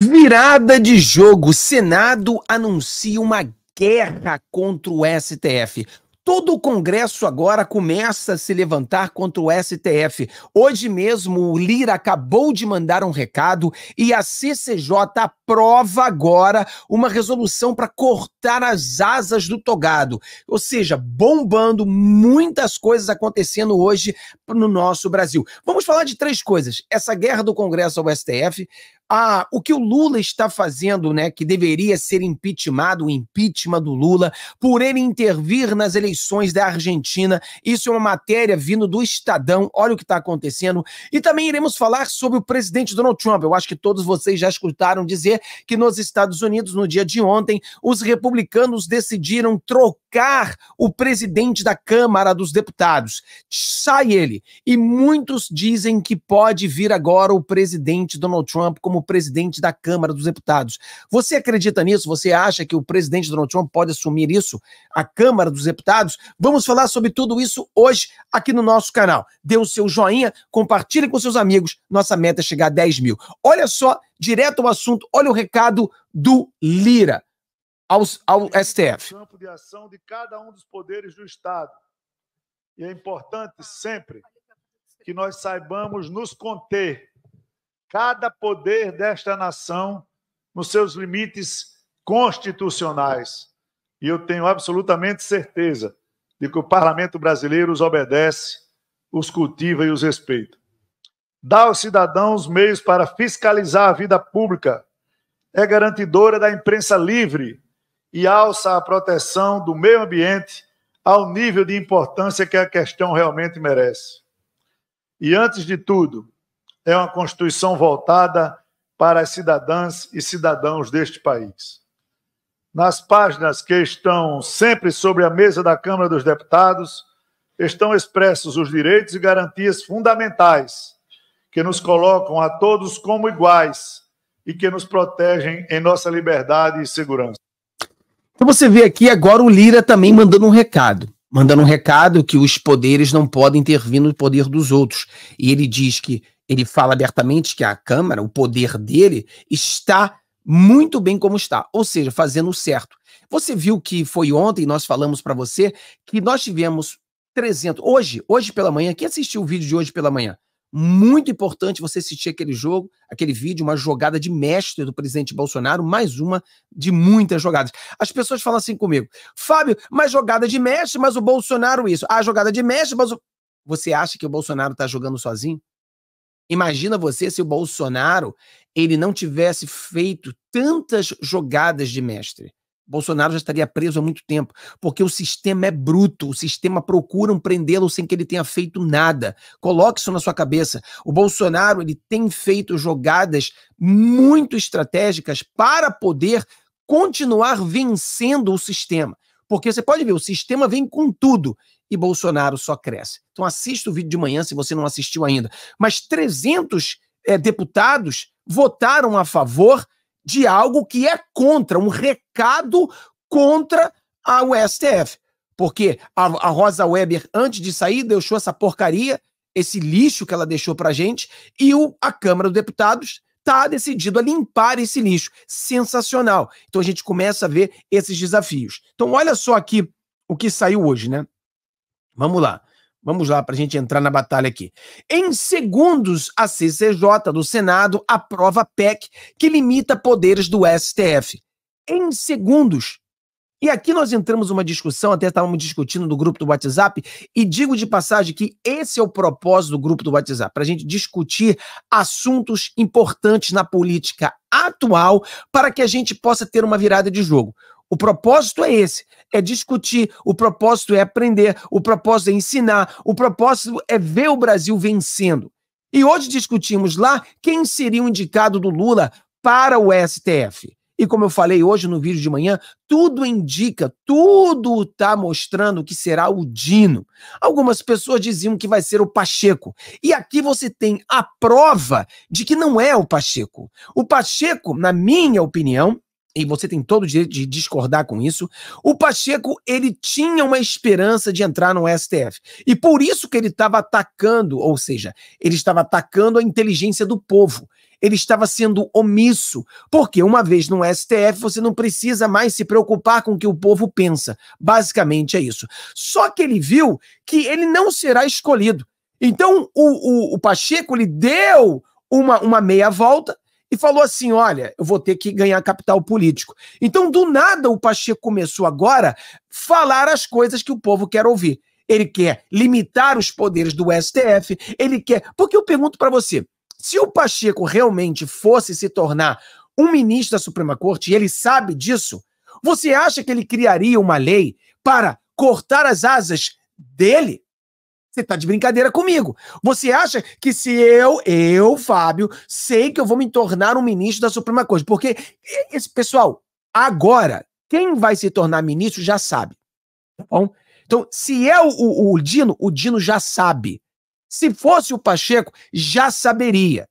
Virada de jogo. Senado anuncia uma guerra contra o STF. Todo o Congresso agora começa a se levantar contra o STF. Hoje mesmo, o Lira acabou de mandar um recado e a CCJ aprova agora uma resolução para cortar as asas do togado. Ou seja, bombando muitas coisas acontecendo hoje no nosso Brasil. Vamos falar de três coisas: essa guerra do Congresso ao STF, ah, o que o Lula está fazendo, né, que deveria ser impeachmentado, o impeachment do Lula, por ele intervir nas eleições da Argentina. Isso é uma matéria vindo do Estadão, olha o que está acontecendo. E também iremos falar sobre o presidente Donald Trump. Eu acho que todos vocês já escutaram dizer que nos Estados Unidos, no dia de ontem, os republicanos decidiram trocar o presidente da Câmara dos Deputados. Sai ele. E muitos dizem que pode vir agora o presidente Donald Trump como presidente da Câmara dos Deputados. Você acredita nisso? Você acha que o presidente Donald Trump pode assumir isso? A Câmara dos Deputados? Vamos falar sobre tudo isso hoje aqui no nosso canal. Dê o seu joinha, compartilhe com seus amigos. Nossa meta é chegar a 10 mil. Olha só, direto ao assunto, olha o recado do Lira aos, ao STF. É campo de ação de cada um dos poderes do Estado. E é importante sempre que nós saibamos nos conter. Cada poder desta nação nos seus limites constitucionais. E eu tenho absolutamente certeza de que o parlamento brasileiro os obedece, os cultiva e os respeita. Dá aos cidadãos meios para fiscalizar a vida pública. É garantidora da imprensa livre, e alça a proteção do meio ambiente ao nível de importância que a questão realmente merece. E antes de tudo, é uma Constituição voltada para as cidadãs e cidadãos deste país. Nas páginas que estão sempre sobre a mesa da Câmara dos Deputados, estão expressos os direitos e garantias fundamentais que nos colocam a todos como iguais e que nos protegem em nossa liberdade e segurança. Então você vê aqui agora o Lira também mandando um recado. Mandando um recado que os poderes não podem intervir no poder dos outros. E ele diz que, ele fala abertamente que a Câmara, o poder dele, está muito bem como está, ou seja, fazendo o certo. Você viu que foi ontem, nós falamos para você que nós tivemos 300. Hoje, hoje pela manhã, quem assistiu o vídeo de hoje pela manhã? Muito importante você assistir aquele jogo, aquele vídeo, uma jogada de mestre do presidente Bolsonaro, mais uma de muitas jogadas. As pessoas falam assim comigo: Fábio, mas jogada de mestre, mas o Bolsonaro isso. Ah, jogada de mestre, mas o. Você acha que o Bolsonaro está jogando sozinho? Imagina você se o Bolsonaro ele não tivesse feito tantas jogadas de mestre. Bolsonaro já estaria preso há muito tempo, porque o sistema é bruto, o sistema procura prendê-lo sem que ele tenha feito nada. Coloque isso na sua cabeça. O Bolsonaro ele tem feito jogadas muito estratégicas para poder continuar vencendo o sistema. Porque você pode ver, o sistema vem com tudo e Bolsonaro só cresce. Então assista o vídeo de manhã se você não assistiu ainda. Mas 300 é, eh, deputados votaram a favor de algo que é contra, um recado contra a STF. Porque a, a Rosa Weber, antes de sair, deixou essa porcaria, esse lixo que ela deixou pra gente, e o, a Câmara dos Deputados está decidido a limpar esse lixo. Sensacional. Então a gente começa a ver esses desafios. Então, olha só aqui o que saiu hoje, né? Vamos lá. Vamos lá para a gente entrar na batalha aqui. Em segundos, a CCJ do Senado aprova a PEC que limita poderes do STF. Em segundos. E aqui nós entramos uma discussão, até estávamos discutindo no grupo do WhatsApp, e digo de passagem que esse é o propósito do grupo do WhatsApp, para a gente discutir assuntos importantes na política atual, para que a gente possa ter uma virada de jogo. O propósito é esse: é discutir, o propósito é aprender, o propósito é ensinar, o propósito é ver o Brasil vencendo. E hoje discutimos lá quem seria o indicado do Lula para o STF. E como eu falei hoje no vídeo de manhã, tudo indica, tudo está mostrando que será o Dino. Algumas pessoas diziam que vai ser o Pacheco. E aqui você tem a prova de que não é o Pacheco. O Pacheco, na minha opinião, e você tem todo o direito de discordar com isso, o Pacheco ele tinha uma esperança de entrar no STF. E por isso que ele estava atacando, ou seja, ele estava atacando a inteligência do povo. Ele estava sendo omisso, porque uma vez no STF você não precisa mais se preocupar com o que o povo pensa. Basicamente é isso. Só que ele viu que ele não será escolhido. Então o, o, o Pacheco ele deu uma, uma meia volta e falou assim: olha, eu vou ter que ganhar capital político. Então, do nada, o Pacheco começou agora falar as coisas que o povo quer ouvir. Ele quer limitar os poderes do STF, ele quer. Porque eu pergunto para você: se o Pacheco realmente fosse se tornar um ministro da Suprema Corte, e ele sabe disso, você acha que ele criaria uma lei para cortar as asas dele? Você tá de brincadeira comigo. Você acha que se eu, eu, Fábio, sei que eu vou me tornar um ministro da Suprema Corte? Porque esse pessoal, agora, quem vai se tornar ministro já sabe. Tá bom? Então, se é o, o, o Dino, o Dino já sabe. Se fosse o Pacheco, já saberia.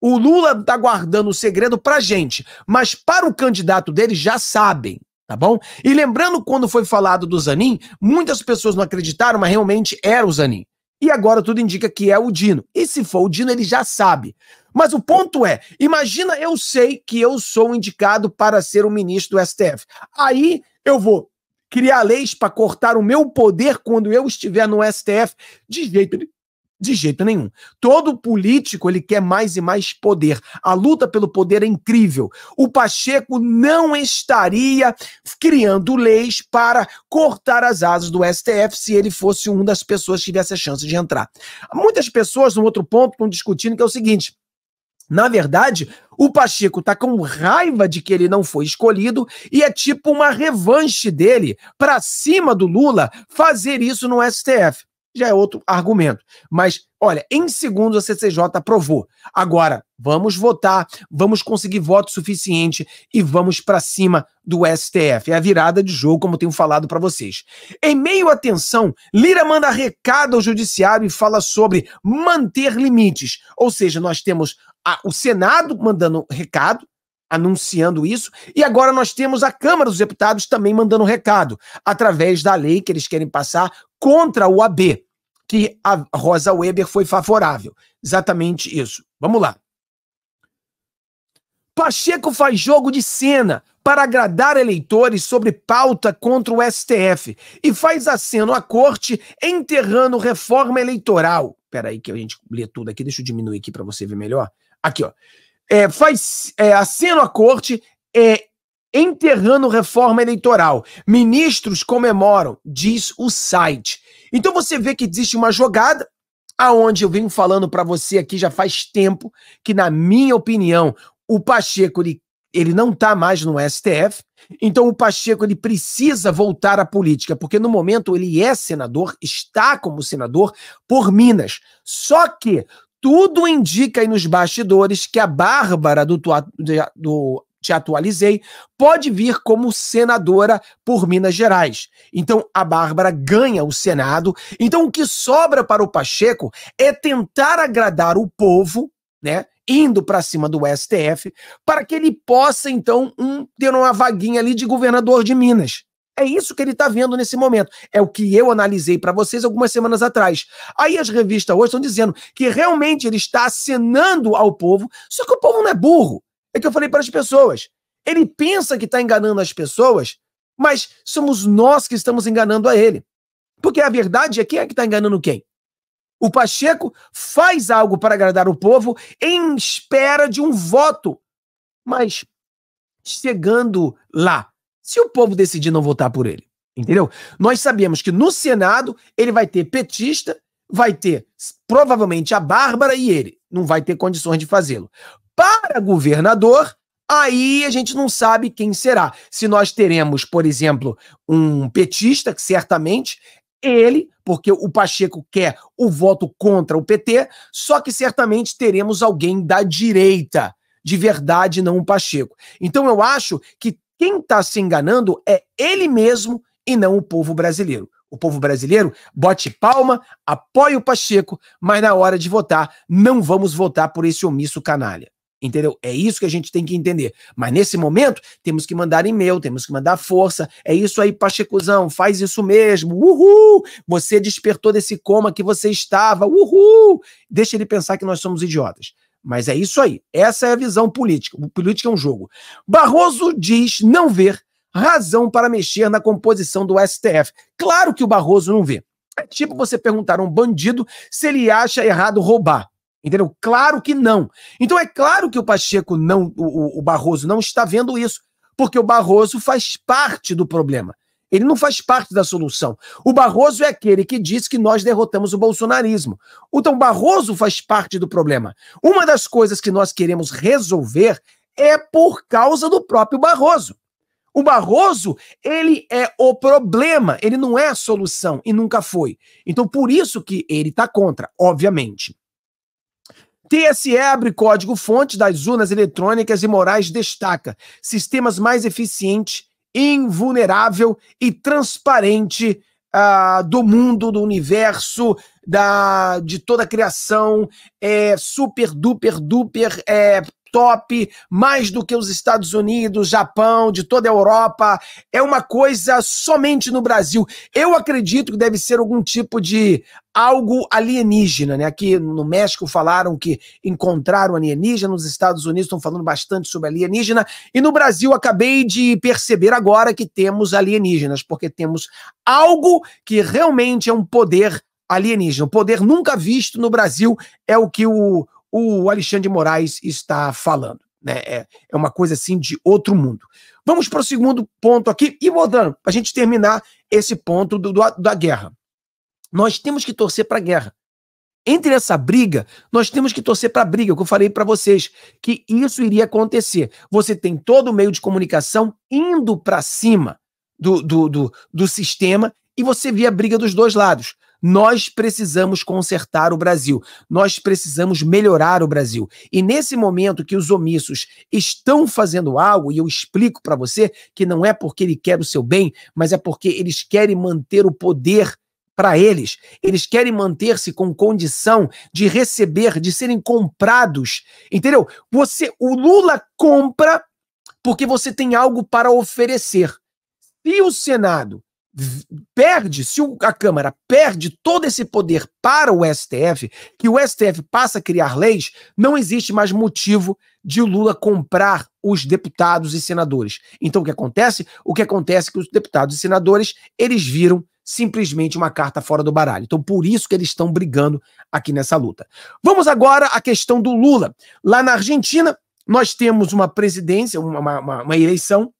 O Lula tá guardando o segredo pra gente, mas para o candidato dele já sabem tá bom? E lembrando quando foi falado do Zanin, muitas pessoas não acreditaram, mas realmente era o Zanin. E agora tudo indica que é o Dino. E se for o Dino, ele já sabe. Mas o ponto é: imagina eu sei que eu sou indicado para ser o ministro do STF. Aí eu vou criar leis para cortar o meu poder quando eu estiver no STF. De jeito de jeito nenhum. Todo político ele quer mais e mais poder. A luta pelo poder é incrível. O Pacheco não estaria criando leis para cortar as asas do STF se ele fosse uma das pessoas que tivesse a chance de entrar. Muitas pessoas, num outro ponto, estão discutindo que é o seguinte: na verdade, o Pacheco está com raiva de que ele não foi escolhido e é tipo uma revanche dele para cima do Lula fazer isso no STF já é outro argumento. Mas, olha, em segundos a CCJ aprovou. Agora, vamos votar, vamos conseguir voto suficiente e vamos para cima do STF. É a virada de jogo, como tenho falado para vocês. Em meio à tensão, Lira manda recado ao judiciário e fala sobre manter limites. Ou seja, nós temos a, o Senado mandando recado, anunciando isso. E agora nós temos a Câmara dos Deputados também mandando um recado, através da lei que eles querem passar contra o AB, que a Rosa Weber foi favorável. Exatamente isso. Vamos lá. Pacheco faz jogo de cena para agradar eleitores sobre pauta contra o STF e faz aceno à corte enterrando reforma eleitoral. Peraí que a gente lê tudo aqui, deixa eu diminuir aqui para você ver melhor. Aqui, ó. É, faz é, aceno à corte é, enterrando reforma eleitoral. Ministros comemoram, diz o site. Então você vê que existe uma jogada aonde eu venho falando para você aqui já faz tempo que na minha opinião, o Pacheco ele, ele não tá mais no STF. Então o Pacheco ele precisa voltar à política, porque no momento ele é senador, está como senador por Minas. Só que tudo indica aí nos bastidores que a Bárbara do, do te atualizei, pode vir como senadora por Minas Gerais. Então a Bárbara ganha o Senado. Então o que sobra para o Pacheco é tentar agradar o povo, né? Indo para cima do STF, para que ele possa, então, um, ter uma vaguinha ali de governador de Minas. É isso que ele está vendo nesse momento. É o que eu analisei para vocês algumas semanas atrás. Aí as revistas hoje estão dizendo que realmente ele está acenando ao povo, só que o povo não é burro. É que eu falei para as pessoas. Ele pensa que está enganando as pessoas, mas somos nós que estamos enganando a ele. Porque a verdade é quem é que está enganando quem? O Pacheco faz algo para agradar o povo em espera de um voto. Mas chegando lá, se o povo decidir não votar por ele, entendeu? Nós sabemos que no Senado ele vai ter petista, vai ter provavelmente a Bárbara e ele. Não vai ter condições de fazê-lo para governador, aí a gente não sabe quem será. Se nós teremos, por exemplo, um petista, que certamente ele, porque o Pacheco quer o voto contra o PT, só que certamente teremos alguém da direita, de verdade, não o Pacheco. Então eu acho que quem está se enganando é ele mesmo e não o povo brasileiro. O povo brasileiro bote palma, apoia o Pacheco, mas na hora de votar, não vamos votar por esse omisso canalha. Entendeu? É isso que a gente tem que entender. Mas nesse momento, temos que mandar e-mail, temos que mandar força. É isso aí, Pachecuzão, faz isso mesmo. Uhul! Você despertou desse coma que você estava. Uhul! Deixa ele pensar que nós somos idiotas. Mas é isso aí. Essa é a visão política. O político é um jogo. Barroso diz não ver razão para mexer na composição do STF. Claro que o Barroso não vê. É tipo você perguntar a um bandido se ele acha errado roubar. Entendeu? Claro que não. Então é claro que o Pacheco não, o, o Barroso não está vendo isso, porque o Barroso faz parte do problema. Ele não faz parte da solução. O Barroso é aquele que disse que nós derrotamos o bolsonarismo. Então, Barroso faz parte do problema. Uma das coisas que nós queremos resolver é por causa do próprio Barroso. O Barroso, ele é o problema, ele não é a solução e nunca foi. Então, por isso que ele está contra, obviamente. TSE abre código-fonte das urnas eletrônicas e Moraes destaca sistemas mais eficiente, invulnerável e transparente ah, do mundo, do universo, da, de toda a criação, é, super, duper, duper, é, top, mais do que os Estados Unidos, Japão, de toda a Europa. É uma coisa somente no Brasil. Eu acredito que deve ser algum tipo de algo alienígena, né? Aqui no México falaram que encontraram alienígena, nos Estados Unidos estão falando bastante sobre alienígena, e no Brasil acabei de perceber agora que temos alienígenas, porque temos algo que realmente é um poder alienígena. Um poder nunca visto no Brasil é o que o, o Alexandre de Moraes está falando. Né? É, é uma coisa assim de outro mundo. Vamos para o segundo ponto aqui. E, Bodan, para a gente terminar esse ponto do, do, da guerra. Nós temos que torcer para a guerra. Entre essa briga, nós temos que torcer para a briga, é que eu falei para vocês, que isso iria acontecer. Você tem todo o meio de comunicação indo para cima do, do, do, do sistema e você vê a briga dos dois lados. Nós precisamos consertar o Brasil, nós precisamos melhorar o Brasil. E nesse momento que os omissos estão fazendo algo, e eu explico para você que não é porque ele quer o seu bem, mas é porque eles querem manter o poder para eles. Eles querem manter-se com condição de receber, de serem comprados. Entendeu? Você, o Lula compra porque você tem algo para oferecer. Se o Senado perde, se a Câmara perde todo esse poder para o STF, que o STF passa a criar leis, não existe mais motivo de Lula comprar os deputados e senadores. Então o que acontece? O que acontece é que os deputados e senadores, eles viram simplesmente uma carta fora do baralho. Então por isso que eles estão brigando aqui nessa luta. Vamos agora à questão do Lula. Lá na Argentina, nós temos uma presidência, uma, uma, uma eleição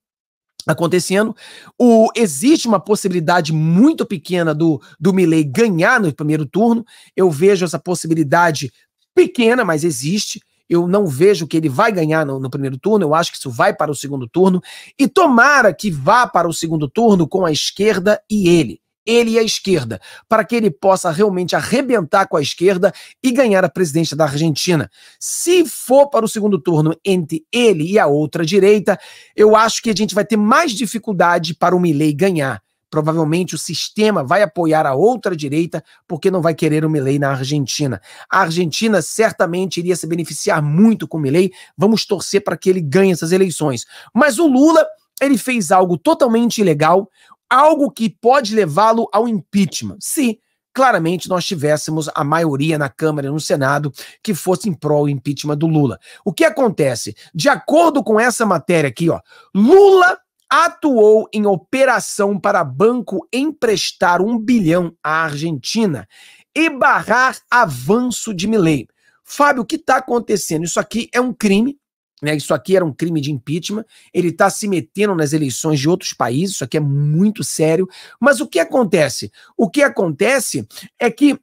acontecendo. O, existe uma possibilidade muito pequena do, do Milley ganhar no primeiro turno. Eu vejo essa possibilidade pequena, mas existe. Eu não vejo que ele vai ganhar no, no, primeiro turno, eu acho que isso vai para o segundo turno. E tomara que vá para o segundo turno com a esquerda e ele ele e a esquerda, para que ele possa realmente arrebentar com a esquerda e ganhar a presidência da Argentina. Se for para o segundo turno entre ele e a outra direita, eu acho que a gente vai ter mais dificuldade para o Milei ganhar. Provavelmente o sistema vai apoiar a outra direita porque não vai querer o Milei na Argentina. A Argentina certamente iria se beneficiar muito com o Milei. Vamos torcer para que ele ganhe essas eleições. Mas o Lula, ele fez algo totalmente ilegal algo que pode levá-lo ao impeachment, se claramente nós tivéssemos a maioria na Câmara e no Senado que fosse em prol impeachment do Lula. O que acontece? De acordo com essa matéria aqui, ó, Lula atuou em operação para banco emprestar um bilhão à Argentina e barrar avanço de Milley. Fábio, o que está acontecendo? Isso aqui é um crime né? Isso aqui era um crime de impeachment. Ele está se metendo nas eleições de outros países, isso aqui é muito sério. Mas o que acontece? O que acontece é que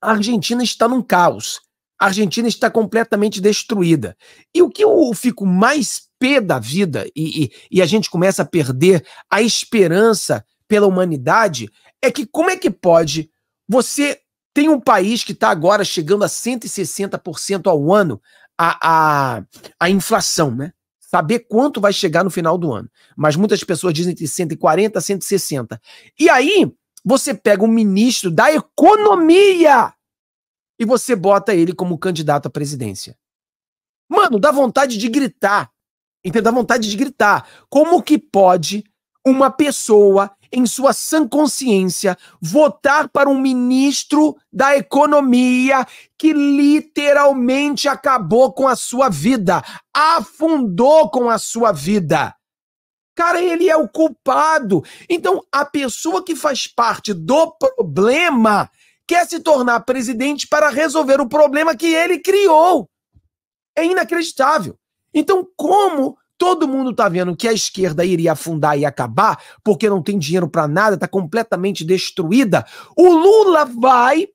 a Argentina está num caos. A Argentina está completamente destruída. E o que eu fico mais pé da vida e, e, e a gente começa a perder a esperança pela humanidade é que como é que pode você tem um país que está agora chegando a 160% ao ano a, a, a inflação, né? Saber quanto vai chegar no final do ano. Mas muitas pessoas dizem entre 140 a 160. E aí, você pega um ministro da economia e você bota ele como candidato à presidência. Mano, dá vontade de gritar. Entendeu? Dá vontade de gritar. Como que pode uma pessoa em sua sã consciência, votar para um ministro da economia que literalmente acabou com a sua vida, afundou com a sua vida. Cara, ele é o culpado. Então, a pessoa que faz parte do problema quer se tornar presidente para resolver o problema que ele criou. É inacreditável. Então, como todo mundo tá vendo que a esquerda iria afundar e acabar, porque não tem dinheiro para nada, tá completamente destruída, o Lula vai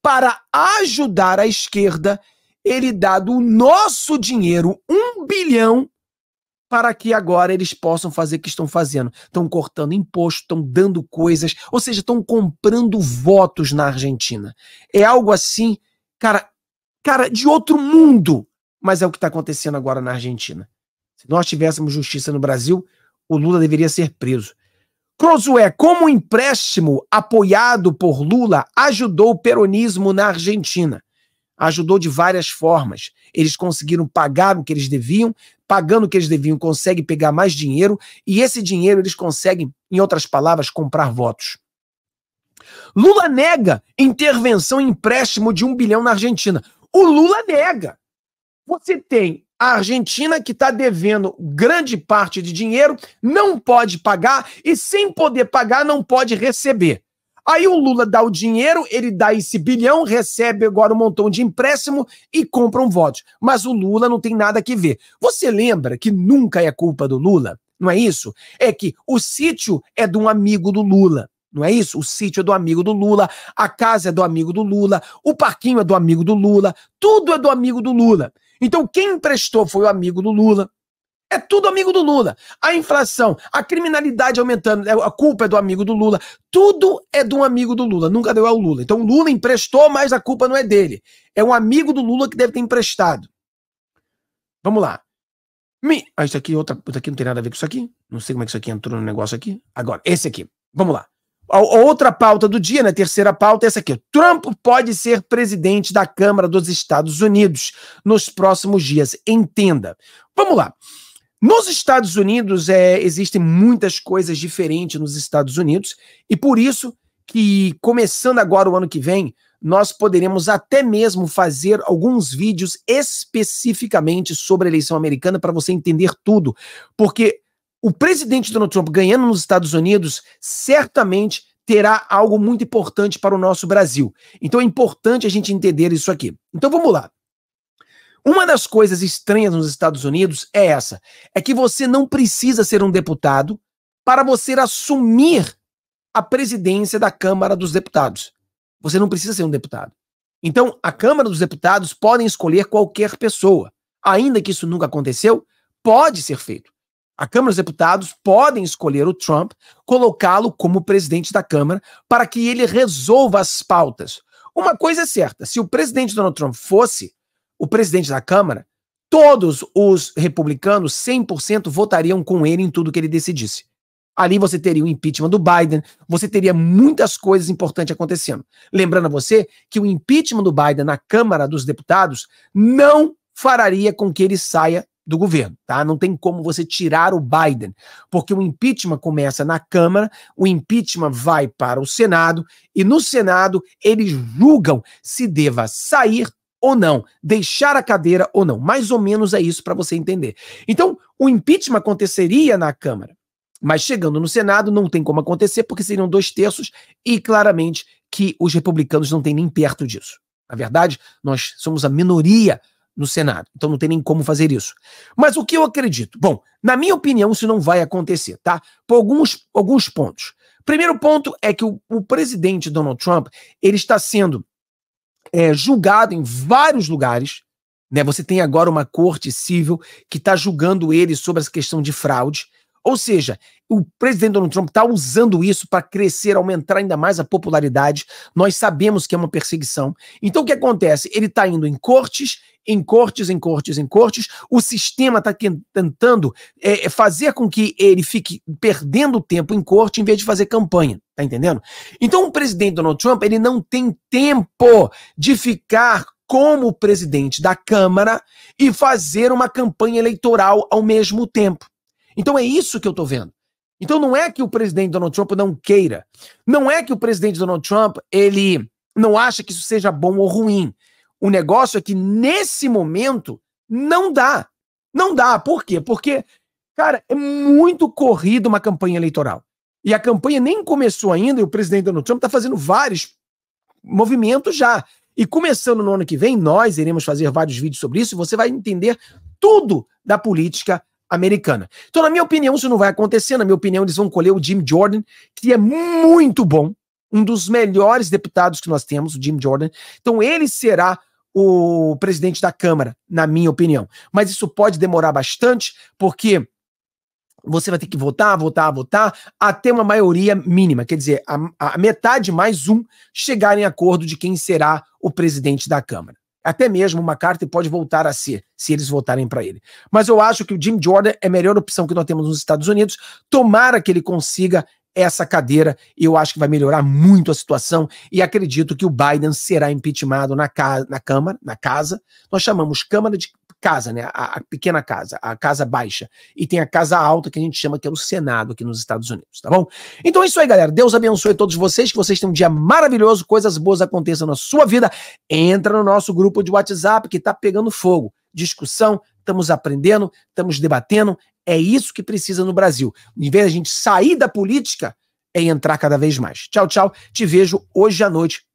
para ajudar a esquerda, ele dá do nosso dinheiro um bilhão para que agora eles possam fazer o que estão fazendo. Estão cortando imposto, estão dando coisas, ou seja, estão comprando votos na Argentina. É algo assim, cara, cara, de outro mundo, mas é o que está acontecendo agora na Argentina. Se nós tivéssemos justiça no Brasil, o Lula deveria ser preso. Crosué, como o empréstimo apoiado por Lula ajudou o peronismo na Argentina? Ajudou de várias formas. Eles conseguiram pagar o que eles deviam, pagando o que eles deviam, conseguem pegar mais dinheiro, e esse dinheiro eles conseguem, em outras palavras, comprar votos. Lula nega intervenção e empréstimo de um bilhão na Argentina. O Lula nega. Você tem a Argentina, que está devendo grande parte de dinheiro, não pode pagar e, sem poder pagar, não pode receber. Aí o Lula dá o dinheiro, ele dá esse bilhão, recebe agora um montão de empréstimo e compra um voto. Mas o Lula não tem nada que ver. Você lembra que nunca é culpa do Lula? Não é isso? É que o sítio é de um amigo do Lula. Não é isso? O sítio é do amigo do Lula, a casa é do amigo do Lula, o parquinho é do amigo do Lula, tudo é do amigo do Lula. Então quem emprestou foi o amigo do Lula. É tudo amigo do Lula. A inflação, a criminalidade aumentando, é, a culpa é do amigo do Lula. Tudo é de um amigo do Lula, nunca deu ao Lula. Então o Lula emprestou, mas a culpa não é dele. É um amigo do Lula que deve ter emprestado. Vamos lá. Me... Ah, isso aqui, é outra... isso aqui não tem nada a ver com isso aqui. Não sei como é que isso aqui entrou no negócio aqui. Agora, esse aqui. Vamos lá. A outra pauta do dia, na né? terceira pauta, é essa aqui. Trump pode ser presidente da Câmara dos Estados Unidos nos próximos dias. Entenda. Vamos lá. Nos Estados Unidos, é, existem muitas coisas diferentes nos Estados Unidos, e por isso que, começando agora o ano que vem, nós poderemos até mesmo fazer alguns vídeos especificamente sobre a eleição americana para você entender tudo. Porque o presidente Donald Trump ganhando nos Estados Unidos certamente terá algo muito importante para o nosso Brasil. Então é importante a gente entender isso aqui. Então vamos lá. Uma das coisas estranhas nos Estados Unidos é essa: é que você não precisa ser um deputado para você assumir a presidência da Câmara dos Deputados. Você não precisa ser um deputado. Então, a Câmara dos Deputados podem escolher qualquer pessoa. Ainda que isso nunca aconteceu, pode ser feito. A Câmara dos Deputados podem escolher o Trump, colocá-lo como presidente da Câmara, para que ele resolva as pautas. Uma coisa é certa: se o presidente Donald Trump fosse o presidente da Câmara, todos os republicanos, 100%, votariam com ele em tudo que ele decidisse. Ali você teria o impeachment do Biden, você teria muitas coisas importantes acontecendo. Lembrando a você que o impeachment do Biden na Câmara dos Deputados não faria com que ele saia do governo, tá? Não tem como você tirar o Biden, porque o impeachment começa na Câmara, o impeachment vai para o Senado e no Senado eles julgam se deva sair ou não, deixar a cadeira ou não. Mais ou menos é isso para você entender. Então, o impeachment aconteceria na Câmara, mas chegando no Senado não tem como acontecer porque seriam dois terços e claramente que os republicanos não têm nem perto disso. Na verdade, nós somos a minoria no Senado. Então não tem nem como fazer isso. Mas o que eu acredito? Bom, na minha opinião, isso não vai acontecer, tá? Por alguns, alguns pontos. Primeiro ponto é que o, o presidente Donald Trump ele está sendo é, julgado em vários lugares. Né? Você tem agora uma corte civil que está julgando ele sobre essa questão de fraude. Ou seja, o presidente Donald Trump está usando isso para crescer, aumentar ainda mais a popularidade. Nós sabemos que é uma perseguição. Então o que acontece? Ele está indo em cortes, em cortes, em cortes, em cortes. O sistema está tentando é, é, fazer com que ele fique perdendo tempo em corte em vez de fazer campanha. Está entendendo? Então o presidente Donald Trump ele não tem tempo de ficar como presidente da Câmara e fazer uma campanha eleitoral ao mesmo tempo. Então é isso que eu estou vendo. Então não é que o presidente Donald Trump não queira. Não é que o presidente Donald Trump ele não acha que isso seja bom ou ruim. O negócio é que nesse momento não dá. Não dá. Por quê? Porque, cara, é muito corrido uma campanha eleitoral. E a campanha nem começou ainda e o presidente Donald Trump está fazendo vários movimentos já. E começando no ano que vem, nós iremos fazer vários vídeos sobre isso e você vai entender tudo da política americana. Então, na minha opinião, isso não vai acontecer. Na minha opinião, eles vão colher o Jim Jordan, que é muito bom, um dos melhores deputados que nós temos, o Jim Jordan. Então, ele será o presidente da Câmara, na minha opinião. Mas isso pode demorar bastante, porque você vai ter que votar, votar, votar, até uma maioria mínima, quer dizer, a, a metade mais um chegar em acordo de quem será o presidente da Câmara. Até mesmo o McCarthy pode voltar a ser, se eles votarem para ele. Mas eu acho que o Jim Jordan é a melhor opção que nós temos nos Estados Unidos. Tomara que ele consiga essa cadeira. Eu acho que vai melhorar muito a situação e acredito que o Biden será impeachmentado na, ca na Câmara, na casa. Nós chamamos Câmara de casa, né? A, a, pequena casa, a casa baixa. E tem a casa alta que a gente chama que é o Senado aqui nos Estados Unidos, tá bom? Então é isso aí, galera. Deus abençoe todos vocês, que vocês tenham um dia maravilhoso, coisas boas aconteçam na sua vida. Entra no nosso grupo de WhatsApp que tá pegando fogo. Discussão, estamos aprendendo, estamos debatendo. É isso que precisa no Brasil. Em vez de a gente sair da política, é entrar cada vez mais. Tchau, tchau. Te vejo hoje à noite.